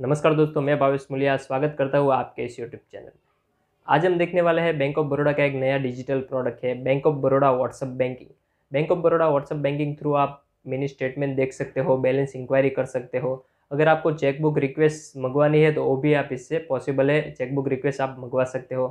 नमस्कार दोस्तों मैं भावेश मुलिया स्वागत करता हूँ आपके इस यूट्यूब चैनल में आज हम देखने वाले हैं बैंक ऑफ बड़ौदा का एक नया डिजिटल प्रोडक्ट है bank of Baroda WhatsApp banking bank of Baroda WhatsApp banking through आप मिनी स्टेटमेंट देख सकते हो बैलेंस इंक्वायरी कर सकते हो अगर आपको चेकबुक रिक्वेस्ट मंगवानी है तो वो भी आप इससे पॉसिबल है चेकबुक रिक्वेस्ट आप मंगवा सकते हो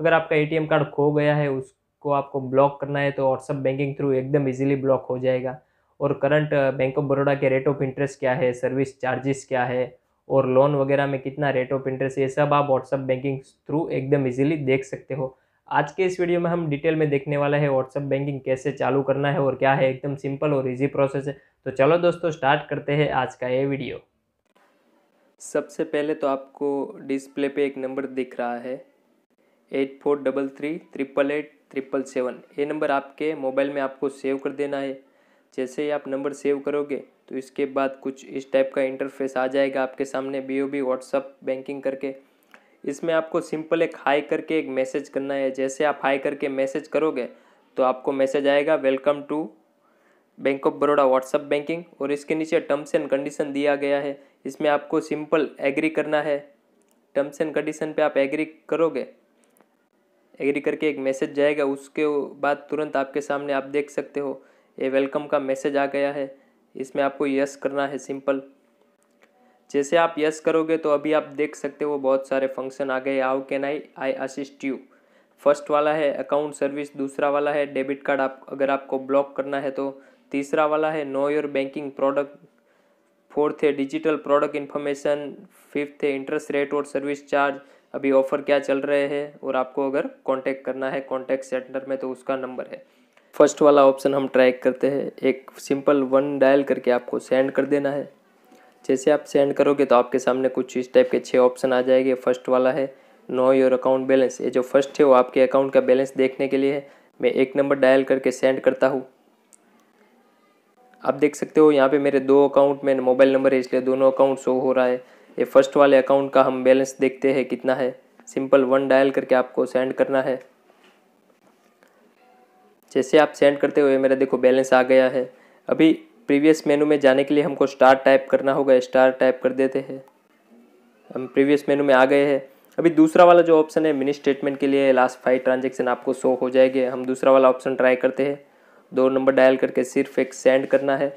अगर आपका ए कार्ड खो गया है उसको आपको ब्लॉक करना है तो व्हाट्सअप बैंकिंग थ्रू एकदम ईजिली ब्लॉक हो जाएगा और करंट बैंक ऑफ बड़ोडा के रेट ऑफ इंटरेस्ट क्या है सर्विस चार्जेस क्या है और लोन वगैरह में कितना रेट ऑफ इंटरेस्ट ये सब आप व्हाट्सअप बैंकिंग थ्रू एकदम इजीली देख सकते हो आज के इस वीडियो में हम डिटेल में देखने वाले हैं व्हाट्सअप बैंकिंग कैसे चालू करना है और क्या है एकदम सिंपल और इजी प्रोसेस है तो चलो दोस्तों स्टार्ट करते हैं आज का ये वीडियो सबसे पहले तो आपको डिस्प्ले पर एक नंबर दिख रहा है eight four double three triple eight triple seven ये नंबर आपके मोबाइल में आपको सेव कर देना है जैसे ही आप नंबर सेव करोगे तो इसके बाद कुछ इस टाइप का इंटरफेस आ जाएगा आपके सामने B O B WhatsApp banking करके इसमें आपको सिंपल एक हाई करके एक मैसेज करना है जैसे आप हाई करके मैसेज करोगे तो आपको मैसेज आएगा welcome to bank of Baroda WhatsApp banking और इसके नीचे टर्म्स एंड कंडीशन दिया गया है इसमें आपको सिंपल एग्री करना है टर्म्स एंड कंडीशन पे आप एग्री करोगे एग्री करके एक मैसेज जाएगा उसके बाद तुरंत आपके सामने आप देख सकते हो ये वेलकम का मैसेज आ गया है इसमें आपको यस करना है सिंपल जैसे आप यस करोगे तो अभी आप देख सकते हो बहुत सारे फंक्शन आ गए how can I I assist you first वाला है अकाउंट सर्विस दूसरा वाला है डेबिट कार्ड आप अगर आपको ब्लॉक करना है तो तीसरा वाला है know your banking product fourth है डिजिटल प्रोडक्ट इन्फॉर्मेशन फिफ्थ है इंटरेस्ट रेट और सर्विस चार्ज अभी ऑफर क्या चल रहे हैं और आपको अगर कॉन्टैक्ट करना है कॉन्टेक्ट सेंटर में तो उसका नंबर है फर्स्ट वाला ऑप्शन हम ट्रैक करते हैं एक सिंपल वन डायल करके आपको सेंड कर देना है जैसे आप सेंड करोगे तो आपके सामने कुछ इस टाइप के छः ऑप्शन आ जाएंगे फर्स्ट वाला है नो योर अकाउंट बैलेंस ये जो फर्स्ट है वो आपके अकाउंट का बैलेंस देखने के लिए है मैं एक नंबर डायल करके सेंड करता हूँ आप देख सकते हो यहाँ पे मेरे दो अकाउंट में मोबाइल नंबर है इसलिए दोनों अकाउंट शो हो रहा है ये फर्स्ट वाले अकाउंट का हम बैलेंस देखते हैं कितना है सिंपल वन डायल करके आपको सेंड करना है जैसे आप सेंड करते हुए मेरा देखो बैलेंस आ गया है अभी प्रीवियस मेनू में जाने के लिए हमको स्टार टाइप करना होगा स्टार टाइप कर देते हैं हम प्रीवियस मेनू में आ गए हैं अभी दूसरा वाला जो ऑप्शन है मिनी स्टेटमेंट के लिए लास्ट फाइव ट्रांजेक्शन आपको शो हो जाएंगे हम दूसरा वाला ऑप्शन ट्राई करते हैं दो नंबर डायल करके सिर्फ एक सेंड करना है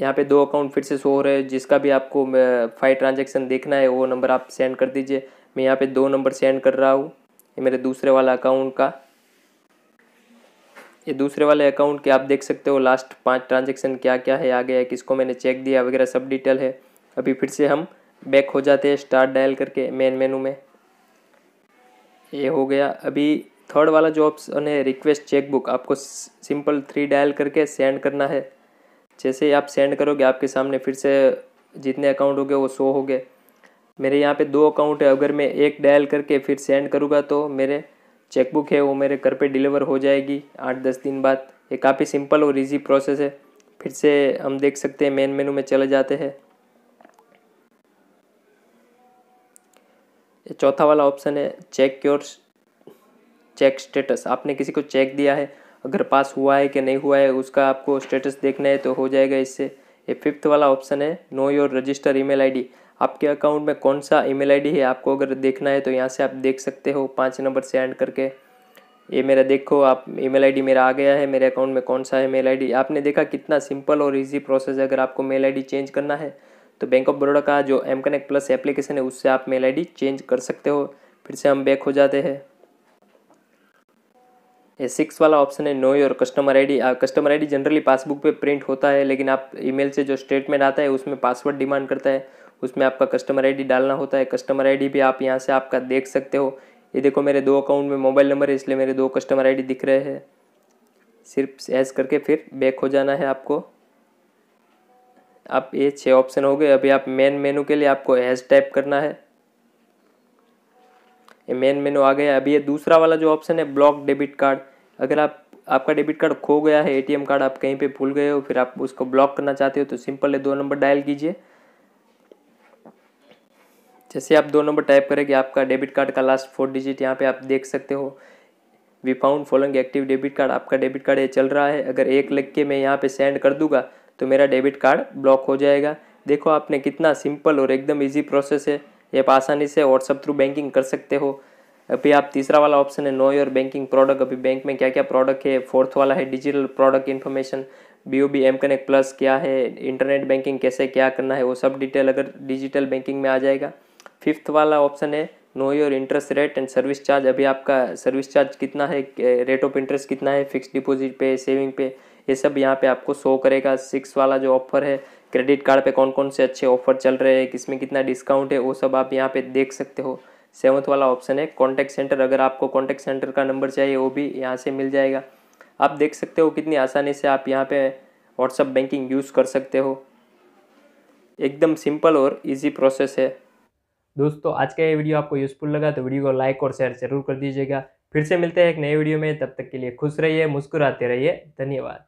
यहाँ पे दो अकाउंट फिर से शो हो रहे हैं जिसका भी आपको फाइव ट्रांजेक्शन देखना है वो नंबर आप सेंड कर दीजिए मैं यहाँ पे दो नंबर सेंड कर रहा हूँ ये मेरे दूसरे वाला अकाउंट का ये दूसरे वाले अकाउंट के आप देख सकते हो लास्ट पांच ट्रांजेक्शन क्या क्या है आ गया है किसको मैंने चेक दिया वगैरह सब डिटेल है अभी फिर से हम बैक हो जाते हैं स्टार्ट डायल करके मेन मेनू में ये हो गया अभी थर्ड वाला जो ऑप्शन है रिक्वेस्ट चेकबुक आपको सिंपल थ्री डायल करके सेंड करना है जैसे ही आप सेंड करोगे आपके सामने फिर से जितने अकाउंट हो गए वो सो हो गए मेरे यहाँ पे दो अकाउंट है अगर मैं एक डायल करके फिर सेंड करूँगा तो मेरे चेकबुक है वो मेरे घर पे डिलीवर हो जाएगी आठ दस दिन बाद ये काफ़ी सिंपल और इजी प्रोसेस है फिर से हम देख सकते हैं मेन मेनू में चले जाते हैं चौथा वाला ऑप्शन है चेक योर चेक स्टेटस आपने किसी को चेक दिया है अगर पास हुआ है कि नहीं हुआ है उसका आपको स्टेटस देखना है तो हो जाएगा इससे ये फिफ्थ वाला ऑप्शन है know your register email ID आपके अकाउंट में कौन सा ईमेल आईडी है आपको अगर देखना है तो यहाँ से आप देख सकते हो पाँच नंबर से एंड करके ये मेरा देखो आप ईमेल आईडी मेरा आ गया है मेरे अकाउंट में कौन सा है मेल आईडी आपने देखा कितना सिंपल और इजी प्रोसेस है अगर आपको मेल आईडी चेंज करना है तो बैंक ऑफ बड़ौदा का जो एम कनेक्ट प्लस एप्लीकेशन है उससे आप मेल आईडी चेंज कर सकते हो फिर से हम बैक हो जाते हैं ये सिक्स वाला ऑप्शन है know your customer D customer D generally passbook पर प्रिंट होता है लेकिन आप ई से जो स्टेटमेंट आता है उसमें पासवर्ड डिमांड करता है उसमें आपका कस्टमर आईडी डालना होता है कस्टमर आईडी भी आप यहाँ से आपका देख सकते हो ये देखो मेरे दो अकाउंट में मोबाइल नंबर है इसलिए मेरे दो कस्टमर आईडी दिख रहे हैं सिर्फ ऐस करके फिर बैक हो जाना है आपको आप ये छः ऑप्शन हो गए अभी आप मेन मेनू के लिए आपको ऐस टाइप करना है ये मेन मेनू आ गया अभी ये दूसरा वाला जो ऑप्शन है ब्लॉक डेबिट कार्ड अगर आप आपका डेबिट कार्ड खो गया है एटीएम कार्ड आप कहीं पे भूल गए हो फिर आप उसको ब्लॉक करना चाहते हो तो सिंपल है दो नंबर डायल कीजिए जैसे आप दो नंबर टाइप करेंगे आपका डेबिट कार्ड का लास्ट फोर डिजिट यहाँ पे आप देख सकते हो we found following active debit card आपका डेबिट कार्ड ये चल रहा है अगर एक लिख के मैं यहाँ पे सेंड कर दूंगा तो मेरा डेबिट कार्ड ब्लॉक हो जाएगा देखो आपने कितना सिंपल और एकदम ईजी प्रोसेस है ये आप आसानी से व्हाट्सअप थ्रू बैंकिंग कर सकते हो अभी आप तीसरा वाला ऑप्शन है नो योर बैंकिंग प्रोडक्ट अभी बैंक में क्या क्या प्रोडक्ट है फोर्थ वाला है digital product information B O B M connect plus क्या है इंटरनेट बैंकिंग कैसे क्या करना है वो सब डिटेल अगर डिजिटल बैंकिंग में आ जाएगा फिफ्थ वाला ऑप्शन है know your interest rate and service charge अभी आपका सर्विस चार्ज कितना है रेट ऑफ इंटरेस्ट कितना है फिक्स डिपॉजिट पे सेविंग पे ये सब यहाँ पे आपको शो करेगा सिक्स वाला जो ऑफर है क्रेडिट कार्ड पे कौन कौन से अच्छे ऑफर चल रहे हैं किसमें कितना डिस्काउंट है वो सब आप यहाँ पे देख सकते हो सेवन्थ वाला ऑप्शन है कॉन्टैक्ट सेंटर अगर आपको कॉन्टैक्ट सेंटर का नंबर चाहिए वो भी यहाँ से मिल जाएगा आप देख सकते हो कितनी आसानी से आप यहाँ पे व्हाट्सअप बैंकिंग यूज़ कर सकते हो एकदम सिंपल और ईजी प्रोसेस है दोस्तों आज का ये वीडियो आपको यूज़फुल लगा तो वीडियो को लाइक और शेयर जरूर कर दीजिएगा फिर से मिलते हैं एक नए वीडियो में तब तक के लिए खुश रहिए मुस्कुराते रहिए धन्यवाद